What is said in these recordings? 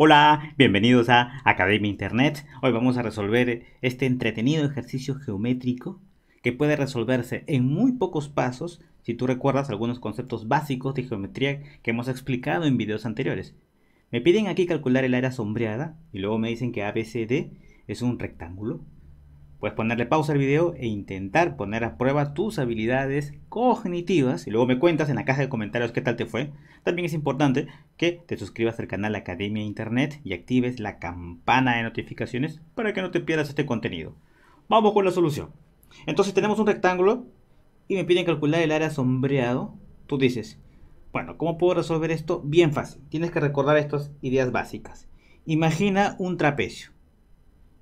Hola, bienvenidos a Academia Internet. Hoy vamos a resolver este entretenido ejercicio geométrico que puede resolverse en muy pocos pasos si tú recuerdas algunos conceptos básicos de geometría que hemos explicado en videos anteriores. Me piden aquí calcular el área sombreada y luego me dicen que ABCD es un rectángulo Puedes ponerle pausa al video e intentar poner a prueba tus habilidades cognitivas y luego me cuentas en la caja de comentarios qué tal te fue. También es importante que te suscribas al canal Academia Internet y actives la campana de notificaciones para que no te pierdas este contenido. Vamos con la solución. Entonces tenemos un rectángulo y me piden calcular el área sombreado. Tú dices, bueno, ¿cómo puedo resolver esto? Bien fácil. Tienes que recordar estas ideas básicas. Imagina un trapecio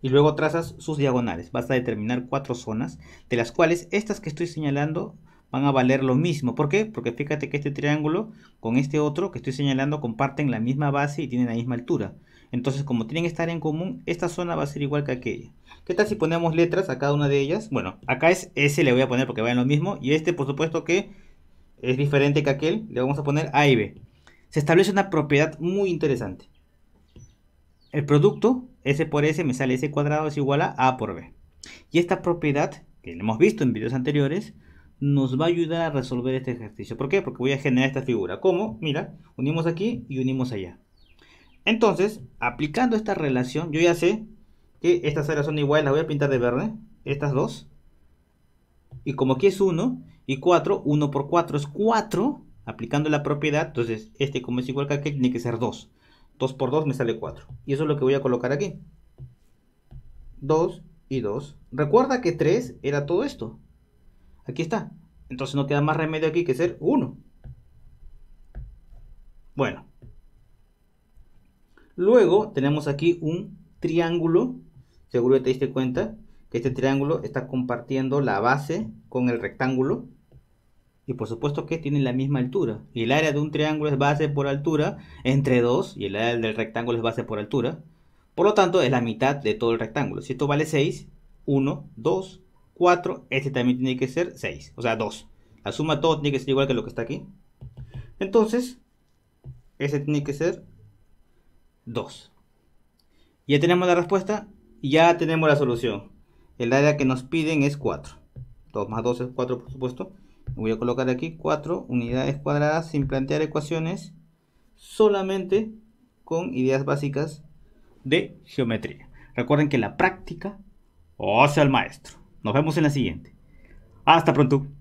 y luego trazas sus diagonales. Vas a determinar cuatro zonas, de las cuales estas que estoy señalando van a valer lo mismo. ¿Por qué? Porque fíjate que este triángulo con este otro que estoy señalando comparten la misma base y tienen la misma altura. Entonces, como tienen que estar en común, esta zona va a ser igual que aquella. ¿Qué tal si ponemos letras a cada una de ellas? Bueno, acá es S le voy a poner porque va en lo mismo. Y este, por supuesto, que es diferente que aquel. Le vamos a poner A y B. Se establece una propiedad muy interesante el producto S por S me sale S cuadrado es igual a A por B. Y esta propiedad, que hemos visto en videos anteriores, nos va a ayudar a resolver este ejercicio. ¿Por qué? Porque voy a generar esta figura. ¿Cómo? Mira, unimos aquí y unimos allá. Entonces, aplicando esta relación, yo ya sé que estas áreas son iguales, las voy a pintar de verde, estas dos. Y como aquí es 1 y 4, 1 por 4 es 4, aplicando la propiedad, entonces este como es igual que aquel, tiene que ser 2. 2 por 2 me sale 4. Y eso es lo que voy a colocar aquí. 2 y 2. Recuerda que 3 era todo esto. Aquí está. Entonces no queda más remedio aquí que ser 1. Bueno. Luego tenemos aquí un triángulo. Seguro que te diste cuenta que este triángulo está compartiendo la base con el rectángulo y por supuesto que tienen la misma altura. Y el área de un triángulo es base por altura entre 2 y el área del rectángulo es base por altura. Por lo tanto, es la mitad de todo el rectángulo. Si esto vale 6, 1, 2, 4, este también tiene que ser 6, o sea 2. La suma de todo tiene que ser igual que lo que está aquí. Entonces, ese tiene que ser 2. Ya tenemos la respuesta ya tenemos la solución. El área que nos piden es 4. 2 más 2 es 4, por supuesto voy a colocar aquí 4 unidades cuadradas sin plantear ecuaciones, solamente con ideas básicas de geometría. Recuerden que la práctica o oh, sea el maestro. Nos vemos en la siguiente. Hasta pronto.